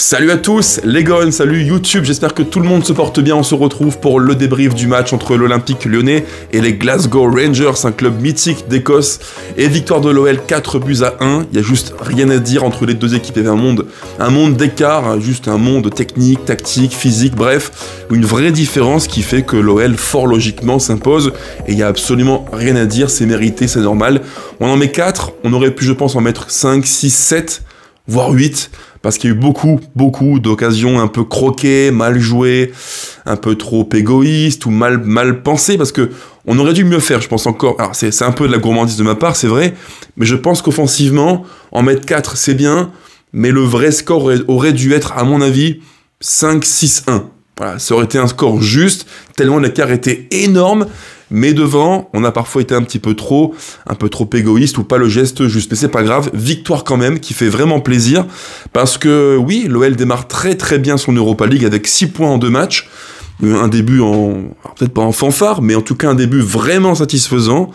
Salut à tous, les gars, salut YouTube, j'espère que tout le monde se porte bien, on se retrouve pour le débrief du match entre l'Olympique lyonnais et les Glasgow Rangers, un club mythique d'Écosse, et victoire de l'OL 4 buts à 1, il n'y a juste rien à dire entre les deux équipes, il y avait un monde, un monde d'écart, hein, juste un monde technique, tactique, physique, bref, une vraie différence qui fait que l'OL fort logiquement s'impose, et il a absolument rien à dire, c'est mérité, c'est normal, on en met 4, on aurait pu je pense en mettre 5, 6, 7, voire 8, parce qu'il y a eu beaucoup, beaucoup d'occasions un peu croquées, mal jouées, un peu trop égoïstes ou mal, mal pensées, parce que on aurait dû mieux faire, je pense encore. Alors, c'est un peu de la gourmandise de ma part, c'est vrai, mais je pense qu'offensivement, en mettre 4, c'est bien, mais le vrai score aurait, aurait dû être, à mon avis, 5-6-1. Voilà, ça aurait été un score juste, tellement l'écart était énorme, mais devant, on a parfois été un petit peu trop, un peu trop égoïste ou pas le geste juste. Mais c'est pas grave, victoire quand même, qui fait vraiment plaisir, parce que oui, l'OL démarre très très bien son Europa League avec 6 points en 2 matchs, euh, un début en peut-être pas en fanfare, mais en tout cas un début vraiment satisfaisant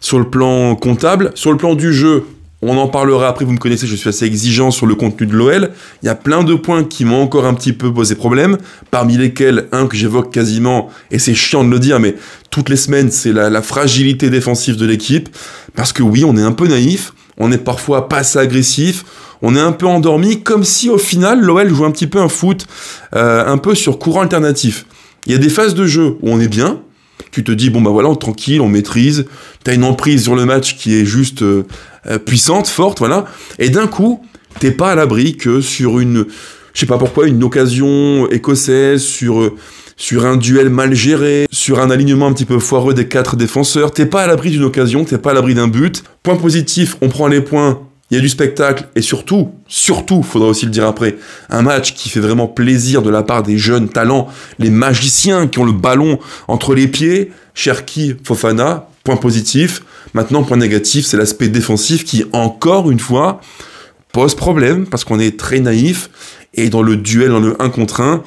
sur le plan comptable, sur le plan du jeu. On en parlera après, vous me connaissez, je suis assez exigeant sur le contenu de l'OL. Il y a plein de points qui m'ont encore un petit peu posé problème, parmi lesquels un que j'évoque quasiment, et c'est chiant de le dire, mais toutes les semaines, c'est la, fragilité défensive de l'équipe. Parce que oui, on est un peu naïf, on est parfois pas assez agressif, on est un peu endormi, comme si au final, l'OL jouait un petit peu un foot, euh, un peu sur courant alternatif. Il y a des phases de jeu où on est bien, tu te dis, bon, bah voilà, on tranquille, on maîtrise. t'as une emprise sur le match qui est juste euh, euh, puissante, forte, voilà. Et d'un coup, t'es pas à l'abri que sur une, je sais pas pourquoi, une occasion écossaise, sur, euh, sur un duel mal géré, sur un alignement un petit peu foireux des quatre défenseurs, t'es pas à l'abri d'une occasion, t'es pas à l'abri d'un but. Point positif, on prend les points il y a du spectacle et surtout, surtout, faudra aussi le dire après, un match qui fait vraiment plaisir de la part des jeunes talents, les magiciens qui ont le ballon entre les pieds, Cherki, Fofana, point positif. Maintenant, point négatif, c'est l'aspect défensif qui, encore une fois, pose problème parce qu'on est très naïf et dans le duel, dans le 1 contre 1,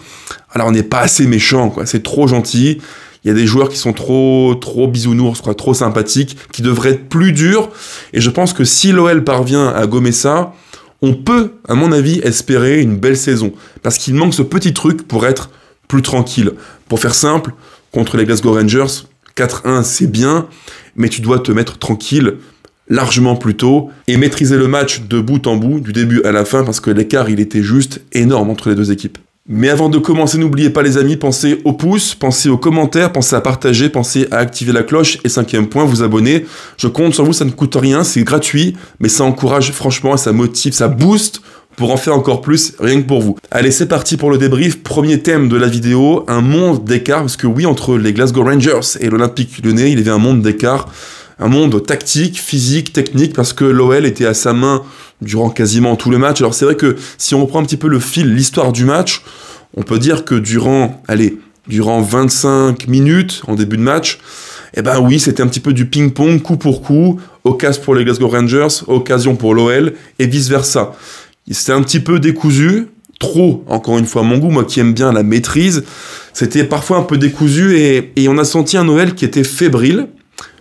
alors on n'est pas assez méchant, quoi. C'est trop gentil il y a des joueurs qui sont trop, trop bisounours, quoi, trop sympathiques, qui devraient être plus durs. Et je pense que si l'OL parvient à gommer ça, on peut, à mon avis, espérer une belle saison. Parce qu'il manque ce petit truc pour être plus tranquille. Pour faire simple, contre les Glasgow Rangers, 4-1, c'est bien, mais tu dois te mettre tranquille largement plus tôt et maîtriser le match de bout en bout, du début à la fin, parce que l'écart, il était juste énorme entre les deux équipes. Mais avant de commencer, n'oubliez pas les amis, pensez au pouce, pensez aux commentaires, pensez à partager, pensez à activer la cloche et cinquième point, vous abonner. Je compte sur vous, ça ne coûte rien, c'est gratuit, mais ça encourage franchement, ça motive, ça booste pour en faire encore plus, rien que pour vous. Allez, c'est parti pour le débrief. Premier thème de la vidéo, un monde d'écart, parce que oui, entre les Glasgow Rangers et l'Olympique lyonnais, il y avait un monde d'écart, un monde tactique, physique, technique, parce que l'OL était à sa main durant quasiment tout le match. Alors c'est vrai que si on reprend un petit peu le fil, l'histoire du match, on peut dire que durant, allez, durant 25 minutes en début de match, eh ben oui, c'était un petit peu du ping-pong, coup pour coup, occasion pour les Glasgow Rangers, occasion pour l'OL, et vice-versa. C'était un petit peu décousu, trop, encore une fois, mon goût, moi qui aime bien la maîtrise, c'était parfois un peu décousu, et, et on a senti un OL qui était fébrile,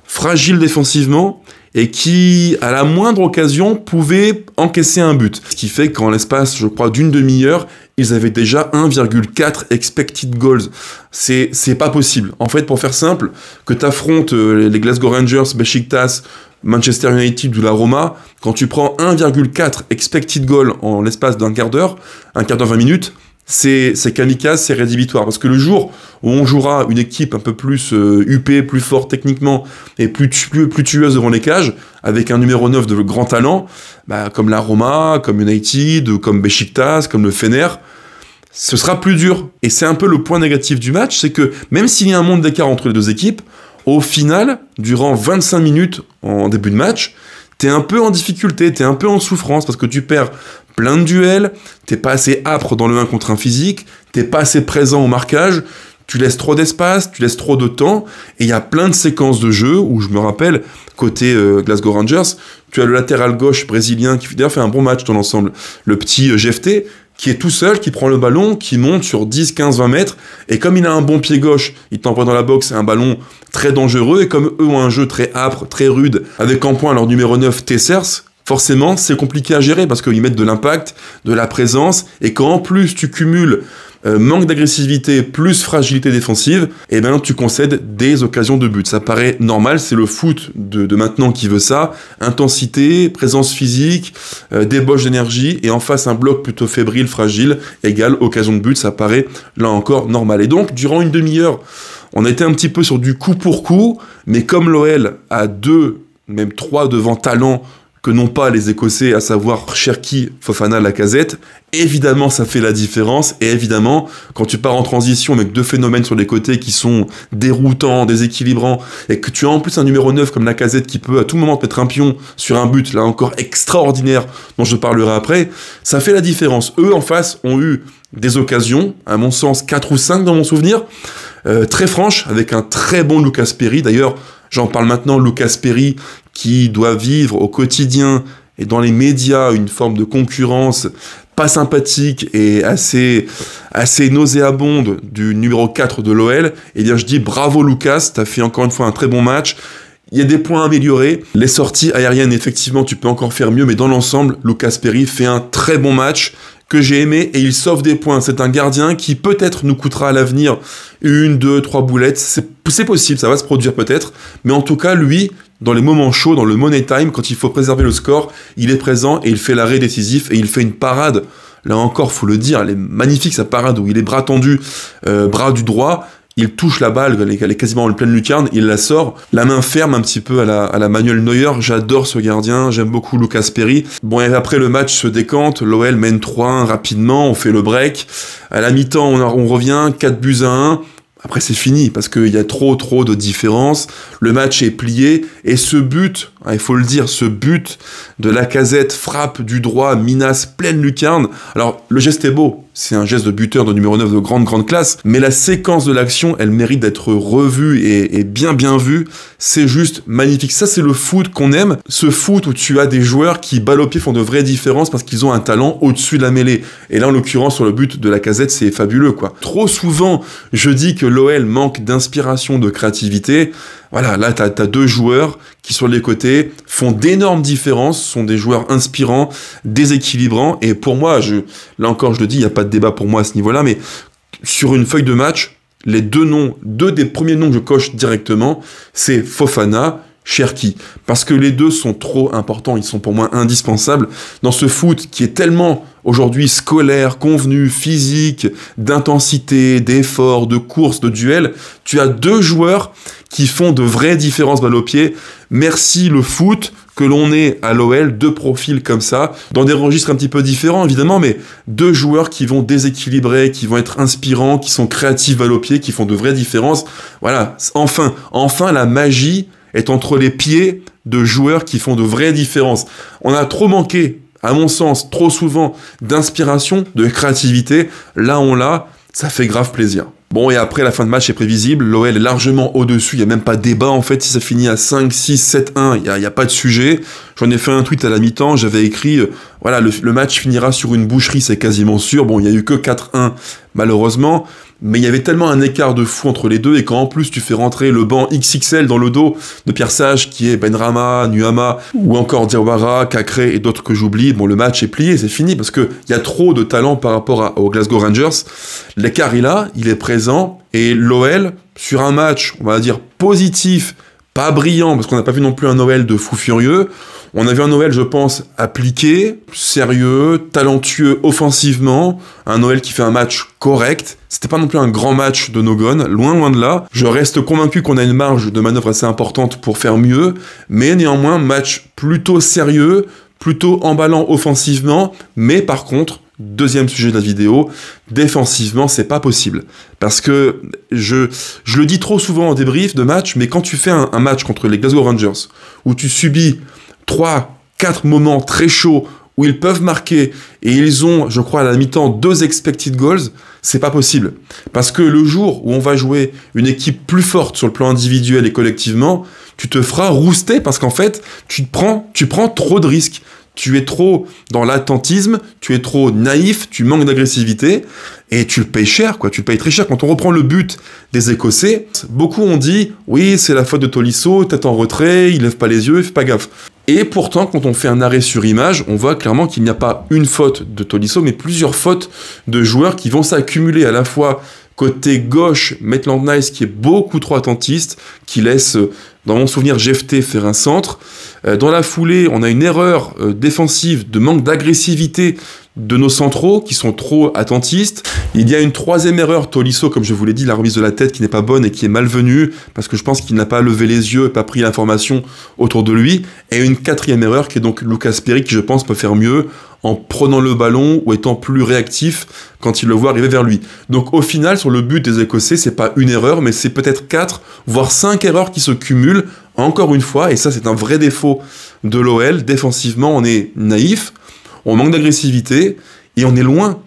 fragile défensivement, et qui, à la moindre occasion, pouvaient encaisser un but. Ce qui fait qu'en l'espace, je crois, d'une demi-heure, ils avaient déjà 1,4 expected goals. C'est, pas possible. En fait, pour faire simple, que t'affrontes euh, les Glasgow Rangers, Besiktas, Manchester United ou la Roma, quand tu prends 1,4 expected goals en l'espace d'un quart d'heure, un quart d'heure vingt minutes, c'est kamikaze, c'est rédhibitoire. Parce que le jour où on jouera une équipe un peu plus euh, huppée, plus forte techniquement et plus, tueuse devant les cages, avec un numéro 9 de grand talent, bah, comme la Roma, comme United, comme Besiktas, comme le Fener, ce sera plus dur. Et c'est un peu le point négatif du match, c'est que même s'il y a un monde d'écart entre les deux équipes, au final, durant 25 minutes en début de match, t'es un peu en difficulté, t'es un peu en souffrance parce que tu perds plein de duels, t'es pas assez âpre dans le 1 contre 1 physique, t'es pas assez présent au marquage, tu laisses trop d'espace, tu laisses trop de temps, et il y a plein de séquences de jeu où je me rappelle, côté euh, Glasgow Rangers, tu as le latéral gauche brésilien qui d'ailleurs fait un bon match dans l'ensemble, le petit euh, GFT, qui est tout seul, qui prend le ballon, qui monte sur 10, 15, 20 mètres, et comme il a un bon pied gauche, il t'envoie dans la boxe, un ballon très dangereux, et comme eux ont un jeu très âpre, très rude, avec en point leur numéro 9 Tessers, forcément, c'est compliqué à gérer parce qu'ils mettent de l'impact, de la présence, et quand en plus tu cumules euh, manque d'agressivité plus fragilité défensive, et eh ben tu concèdes des occasions de but. Ça paraît normal, c'est le foot de, maintenant qui veut ça. Intensité, présence physique, euh, débauche d'énergie, et en face un bloc plutôt fébrile, fragile, égale occasion de but, ça paraît là encore normal. Et donc, durant une demi-heure, on était un petit peu sur du coup pour coup, mais comme l'OL a deux, même trois devant talent que n'ont pas les Écossais, à savoir Cherki, Fofana, Lacazette, évidemment ça fait la différence. Et évidemment, quand tu pars en transition avec deux phénomènes sur les côtés qui sont déroutants, déséquilibrants, et que tu as en plus un numéro 9 comme Lacazette qui peut à tout moment te mettre un pion sur un but, là encore extraordinaire, dont je parlerai après, ça fait la différence. Eux en face ont eu des occasions, à mon sens 4 ou 5 dans mon souvenir, euh, très franches, avec un très bon Lucas Perry d'ailleurs. J'en parle maintenant, Lucas Perry, qui doit vivre au quotidien et dans les médias une forme de concurrence pas sympathique et assez, assez nauséabonde du numéro 4 de l'OL, Et eh bien je dis bravo Lucas, t'as fait encore une fois un très bon match. Il y a des points à améliorer. Les sorties aériennes, effectivement, tu peux encore faire mieux, mais dans l'ensemble, Lucas Perry fait un très bon match que j'ai aimé et il sauve des points. C'est un gardien qui peut-être nous coûtera à l'avenir une, deux, trois boulettes. C'est possible, ça va se produire peut-être. Mais en tout cas, lui, dans les moments chauds, dans le money time, quand il faut préserver le score, il est présent et il fait l'arrêt décisif et il fait une parade. Là encore, faut le dire, elle est magnifique sa parade où il est bras tendu, euh, bras du droit, il touche la balle, elle est, quasiment en pleine lucarne, il la sort, la main ferme un petit peu à la, à la Manuel Neuer, j'adore ce gardien, j'aime beaucoup Lucas Perry. Bon, et après le match se décante, l'OL mène 3-1 rapidement, on fait le break, à la mi-temps on, on, revient, 4 buts à 1, après, c'est fini parce qu'il y a trop, trop de différences. Le match est plié et ce but Hein, il faut le dire, ce but de la casette, frappe du droit, minace pleine lucarne. Alors, le geste est beau, c'est un geste de buteur de numéro 9 de grande, grande classe, mais la séquence de l'action, elle mérite d'être revue et, bien, bien vue. C'est juste magnifique. Ça, c'est le foot qu'on aime. Ce foot où tu as des joueurs qui, balle au pied, font de vraies différences parce qu'ils ont un talent au-dessus de la mêlée. Et là, en l'occurrence, sur le but de la casette, c'est fabuleux, quoi. Trop souvent, je dis que l'OL manque d'inspiration, de créativité. Voilà, là, tu as, deux joueurs qui, sur les côtés, font d'énormes différences, sont des joueurs inspirants, déséquilibrants. Et pour moi, je, là encore, je le dis, il n'y a pas de débat pour moi à ce niveau-là, mais sur une feuille de match, les deux noms, deux des premiers noms que je coche directement, c'est Fofana Cherki, parce que les deux sont trop importants, ils sont pour moi indispensables dans ce foot qui est tellement aujourd'hui scolaire, convenu, physique, d'intensité, d'effort, de course, de duel. Tu as deux joueurs qui font de vraies différences balle au pied. Merci le foot que l'on ait à l'OL, deux profils comme ça, dans des registres un petit peu différents évidemment, mais deux joueurs qui vont déséquilibrer, qui vont être inspirants, qui sont créatifs balle au pied, qui font de vraies différences. Voilà, enfin, enfin la magie est entre les pieds de joueurs qui font de vraies différences. On a trop manqué, à mon sens, trop souvent d'inspiration, de créativité. Là, on l'a, ça fait grave plaisir. Bon, et après, la fin de match est prévisible. L'OL est largement au-dessus. Il n'y a même pas débat, en fait. Si ça finit à 5, 6, 7-1, il n'y a, y a, pas de sujet. J'en ai fait un tweet à la mi-temps. J'avais écrit, euh, voilà, le, match finira sur une boucherie, c'est quasiment sûr. Bon, il n'y a eu que 4-1, malheureusement. Mais il y avait tellement un écart de fou entre les deux. Et quand, en plus, tu fais rentrer le banc XXL dans le dos de Pierre Sage, qui est Benrama, Nuama, ou encore Diawara, Cacré et d'autres que j'oublie, bon, le match est plié, c'est fini. Parce qu'il y a trop de talent par rapport aux Glasgow Rangers. L'écart est là, il est présent et l'OL, sur un match, on va dire positif, pas brillant, parce qu'on n'a pas vu non plus un Noël de fou furieux. On a vu un Noël, je pense, appliqué, sérieux, talentueux offensivement. Un Noël qui fait un match correct. C'était pas non plus un grand match de Nogon, loin loin de là. Je reste convaincu qu'on a une marge de manœuvre assez importante pour faire mieux, mais néanmoins, match plutôt sérieux, plutôt emballant offensivement, mais par contre, deuxième sujet de la vidéo, défensivement, c'est pas possible. Parce que je, le dis trop souvent en débrief de match, mais quand tu fais un, match contre les Glasgow Rangers, où tu subis 3, 4 moments très chauds où ils peuvent marquer et ils ont, je crois, à la mi-temps deux expected goals, c'est pas possible. Parce que le jour où on va jouer une équipe plus forte sur le plan individuel et collectivement, tu te feras rouster parce qu'en fait, tu tu prends trop de risques tu es trop dans l'attentisme, tu es trop naïf, tu manques d'agressivité, et tu le payes cher, quoi. Tu le payes très cher. Quand on reprend le but des Écossais, beaucoup ont dit, oui, c'est la faute de Tolisso, tête en retrait, il lève pas les yeux, il fait pas gaffe. Et pourtant, quand on fait un arrêt sur image, on voit clairement qu'il n'y a pas une faute de Tolisso, mais plusieurs fautes de joueurs qui vont s'accumuler à la fois côté gauche, Maitland Nice qui est beaucoup trop attentiste, qui laisse dans mon souvenir, GFT faire un centre. Euh, dans la foulée, on a une erreur euh, défensive de manque d'agressivité de nos centraux qui sont trop attentistes. Il y a une troisième erreur, Tolisso, comme je vous l'ai dit, la remise de la tête qui n'est pas bonne et qui est malvenue, parce que je pense qu'il n'a pas levé les yeux et pas pris l'information autour de lui. Et une quatrième erreur qui est donc Lucas Perry, qui je pense peut faire mieux en prenant le ballon ou étant plus réactif quand il le voit arriver vers lui. Donc au final, sur le but des Écossais, c'est pas une erreur, mais c'est peut-être quatre, voire cinq erreurs qui se cumulent encore une fois. Et ça, c'est un vrai défaut de l'OL. Défensivement, on est naïf on manque d'agressivité et on est loin.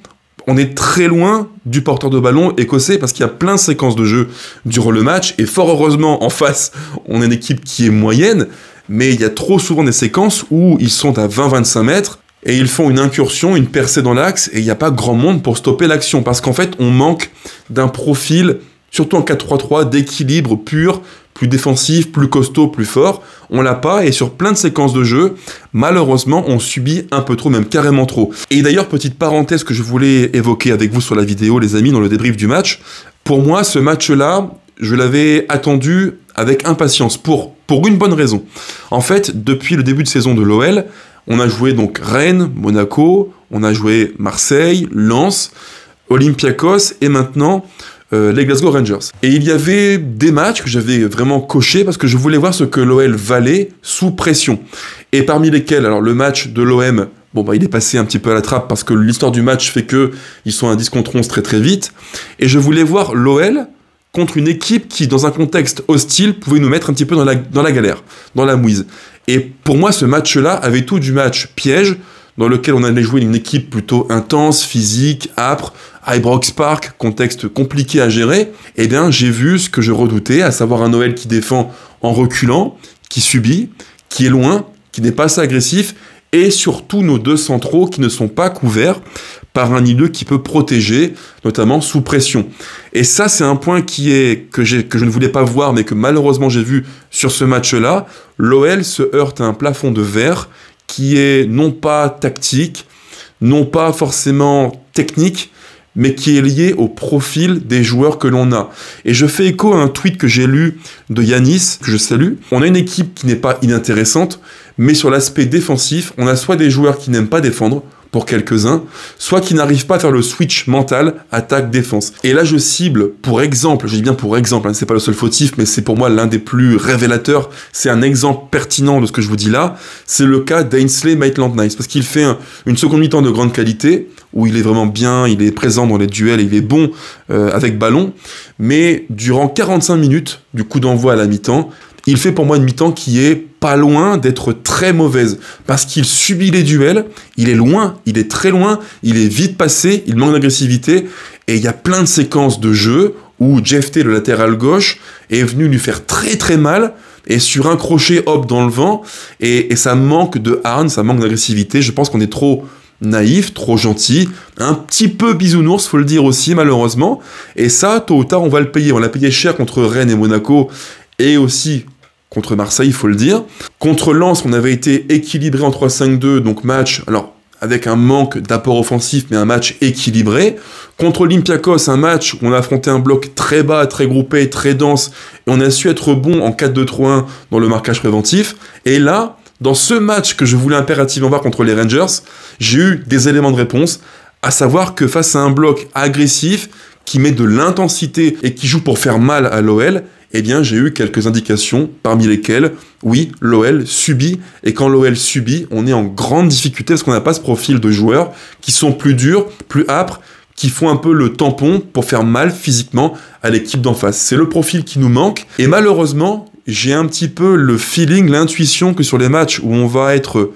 On est très loin du porteur de ballon écossais parce qu'il y a plein de séquences de jeu durant le match et fort heureusement en face on a une équipe qui est moyenne mais il y a trop souvent des séquences où ils sont à 20-25 mètres et ils font une incursion, une percée dans l'axe et il n'y a pas grand monde pour stopper l'action parce qu'en fait on manque d'un profil surtout en 4-3-3 d'équilibre pur plus défensif, plus costaud, plus fort. On l'a pas et sur plein de séquences de jeu, malheureusement, on subit un peu trop, même carrément trop. Et d'ailleurs, petite parenthèse que je voulais évoquer avec vous sur la vidéo, les amis, dans le débrief du match. Pour moi, ce match-là, je l'avais attendu avec impatience pour, pour une bonne raison. En fait, depuis le début de saison de l'OL, on a joué donc Rennes, Monaco, on a joué Marseille, Lens, Olympiakos et maintenant euh, les Glasgow Rangers. Et il y avait des matchs que j'avais vraiment cochés parce que je voulais voir ce que l'OL valait sous pression. Et parmi lesquels, alors le match de l'OM, bon bah il est passé un petit peu à la trappe parce que l'histoire du match fait que ils sont à un 10 contre 11 très très vite. Et je voulais voir l'OL contre une équipe qui, dans un contexte hostile, pouvait nous mettre un petit peu dans la, dans la galère, dans la mouise. Et pour moi, ce match-là avait tout du match piège, dans lequel on allait jouer une équipe plutôt intense, physique, âpre, Ibrox Park, contexte compliqué à gérer, et eh bien, j'ai vu ce que je redoutais, à savoir un Noël qui défend en reculant, qui subit, qui est loin, qui n'est pas assez agressif, et surtout nos deux centraux qui ne sont pas couverts par un îlot qui peut protéger, notamment sous pression. Et ça, c'est un point qui est que, que je ne voulais pas voir, mais que malheureusement j'ai vu sur ce match-là. L'OL se heurte à un plafond de verre qui est non pas tactique, non pas forcément technique, mais qui est lié au profil des joueurs que l'on a. Et je fais écho à un tweet que j'ai lu de Yanis, que je salue. On a une équipe qui n'est pas inintéressante, mais sur l'aspect défensif, on a soit des joueurs qui n'aiment pas défendre, pour quelques-uns, soit qui n'arrivent pas à faire le switch mental attaque-défense. Et là, je cible, pour exemple, je dis bien pour exemple, hein, c'est pas le seul fautif, mais c'est pour moi l'un des plus révélateurs, c'est un exemple pertinent de ce que je vous dis là, c'est le cas d'Ainsley Maitland-Nice, parce qu'il fait une seconde mi-temps de grande qualité, où il est vraiment bien, il est présent dans les duels, il est bon euh, avec ballon. Mais durant 45 minutes du coup d'envoi à la mi-temps, il fait pour moi une mi-temps qui est pas loin d'être très mauvaise parce qu'il subit les duels, il est loin, il est très loin, il est vite passé, il manque d'agressivité et il y a plein de séquences de jeu où Jeff T, le latéral gauche, est venu lui faire très très mal et sur un crochet hop dans le vent et, ça manque de harne, ça manque d'agressivité. Je pense qu'on est trop naïf, trop gentil, un petit peu bisounours, faut le dire aussi, malheureusement. Et ça, tôt ou tard, on va le payer. On l'a payé cher contre Rennes et Monaco, et aussi contre Marseille, faut le dire. Contre Lens, on avait été équilibré en 3-5-2, donc match, alors avec un manque d'apport offensif, mais un match équilibré. Contre Olympiakos, un match où on a affronté un bloc très bas, très groupé, très dense, et on a su être bon en 4-2-3-1 dans le marquage préventif. Et là, dans ce match que je voulais impérativement voir contre les Rangers, j'ai eu des éléments de réponse, à savoir que face à un bloc agressif qui met de l'intensité et qui joue pour faire mal à l'OL, eh bien j'ai eu quelques indications parmi lesquelles, oui, l'OL subit, et quand l'OL subit, on est en grande difficulté parce qu'on n'a pas ce profil de joueurs qui sont plus durs, plus âpres, qui font un peu le tampon pour faire mal physiquement à l'équipe d'en face. C'est le profil qui nous manque, et malheureusement, j'ai un petit peu le feeling, l'intuition que sur les matchs où on va être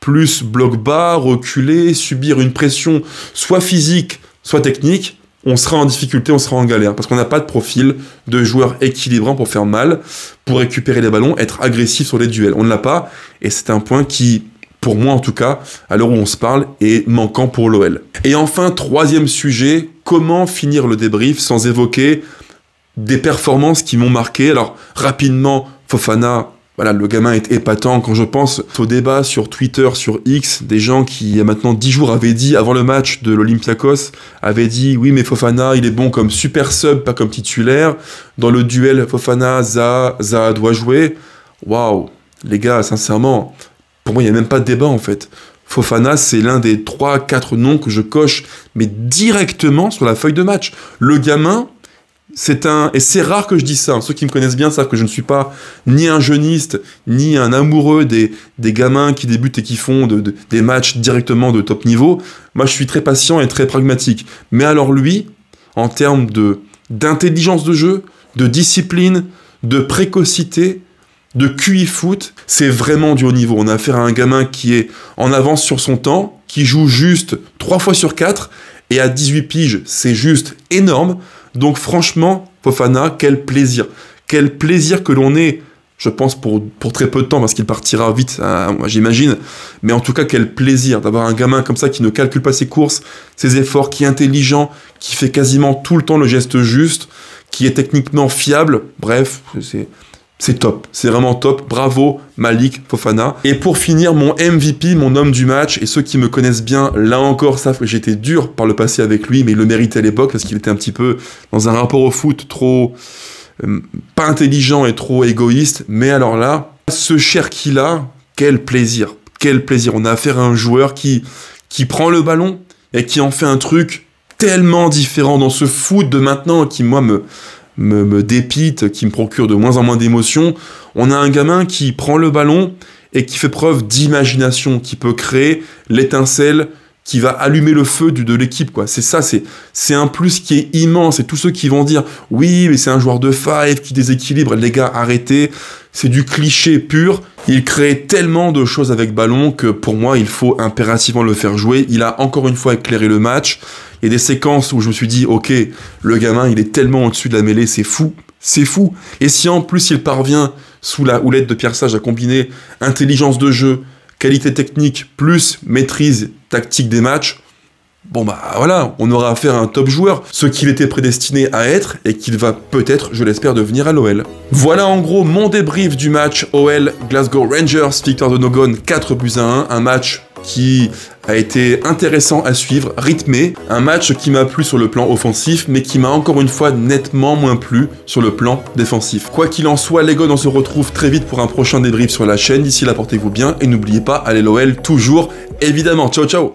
plus bloc bas, reculé, subir une pression soit physique, soit technique, on sera en difficulté, on sera en galère, parce qu'on n'a pas de profil de joueur équilibrant pour faire mal, pour récupérer les ballons, être agressif sur les duels. On ne l'a pas, et c'est un point qui, pour moi en tout cas, à l'heure où on se parle, est manquant pour l'OL. Et enfin, troisième sujet, comment finir le débrief sans évoquer des performances qui m'ont marqué. Alors, rapidement, Fofana, voilà, le gamin est épatant. Quand je pense au débat sur Twitter, sur X, des gens qui, il y a maintenant dix jours, avaient dit, avant le match de l'Olympiakos, avaient dit Oui, mais Fofana, il est bon comme super sub, pas comme titulaire. Dans le duel, Fofana, za za doit jouer. Waouh Les gars, sincèrement, pour moi, il n'y a même pas de débat en fait. Fofana, c'est l'un des trois, quatre noms que je coche, mais directement sur la feuille de match. Le gamin, c'est un, et c'est rare que je dise ça. Hein. Ceux qui me connaissent bien savent que je ne suis pas ni un jeuniste, ni un amoureux des, gamins qui débutent et qui font des matchs directement de top niveau. Moi, je suis très patient et très pragmatique. Mais alors lui, en termes de, d'intelligence de jeu, de discipline, de précocité, de QI foot, c'est vraiment du haut niveau. On a affaire à un gamin qui est en avance sur son temps, qui joue juste 3 fois sur 4, et à 18 piges, c'est juste énorme. Donc franchement, Pofana, quel plaisir. Quel plaisir que l'on ait, je pense pour, pour très peu de temps, parce qu'il partira vite, hein, j'imagine. Mais en tout cas, quel plaisir d'avoir un gamin comme ça qui ne calcule pas ses courses, ses efforts, qui est intelligent, qui fait quasiment tout le temps le geste juste, qui est techniquement fiable. Bref, c'est c'est top. C'est vraiment top. Bravo, Malik Fofana. Et pour finir, mon MVP, mon homme du match, et ceux qui me connaissent bien, là encore, savent que j'étais dur par le passé avec lui, mais il le méritait à l'époque parce qu'il était un petit peu dans un rapport au foot trop. Euh, pas intelligent et trop égoïste. Mais alors là, ce cher qu'il quel plaisir. Quel plaisir. On a affaire à un joueur qui, qui prend le ballon et qui en fait un truc tellement différent dans ce foot de maintenant qui, moi, me, me, dépite, qui me procure de moins en moins d'émotions. On a un gamin qui prend le ballon et qui fait preuve d'imagination, qui peut créer l'étincelle qui va allumer le feu de, l'équipe quoi. C'est ça, c'est c'est un plus qui est immense et tous ceux qui vont dire oui, mais c'est un joueur de five qui déséquilibre, les gars, arrêtez c'est du cliché pur. Il crée tellement de choses avec ballon que pour moi, il faut impérativement le faire jouer. Il a encore une fois éclairé le match. Il y a des séquences où je me suis dit, ok, le gamin, il est tellement au-dessus de la mêlée, c'est fou. C'est fou. Et si en plus il parvient, sous la houlette de Pierre Sage, à combiner intelligence de jeu, qualité technique, plus maîtrise tactique des matchs, bon bah voilà, on aura affaire à un top joueur, ce qu'il était prédestiné à être et qu'il va peut-être, je l'espère, devenir à l'OL. Voilà en gros mon débrief du match OL Glasgow Rangers, victoire de Nogon 4 plus à 1, un match qui a été intéressant à suivre, rythmé, un match qui m'a plu sur le plan offensif, mais qui m'a encore une fois nettement moins plu sur le plan défensif. Quoi qu'il en soit, les gars, on se retrouve très vite pour un prochain débrief sur la chaîne. D'ici là, portez-vous bien et n'oubliez pas, allez l'OL toujours, évidemment. Ciao, ciao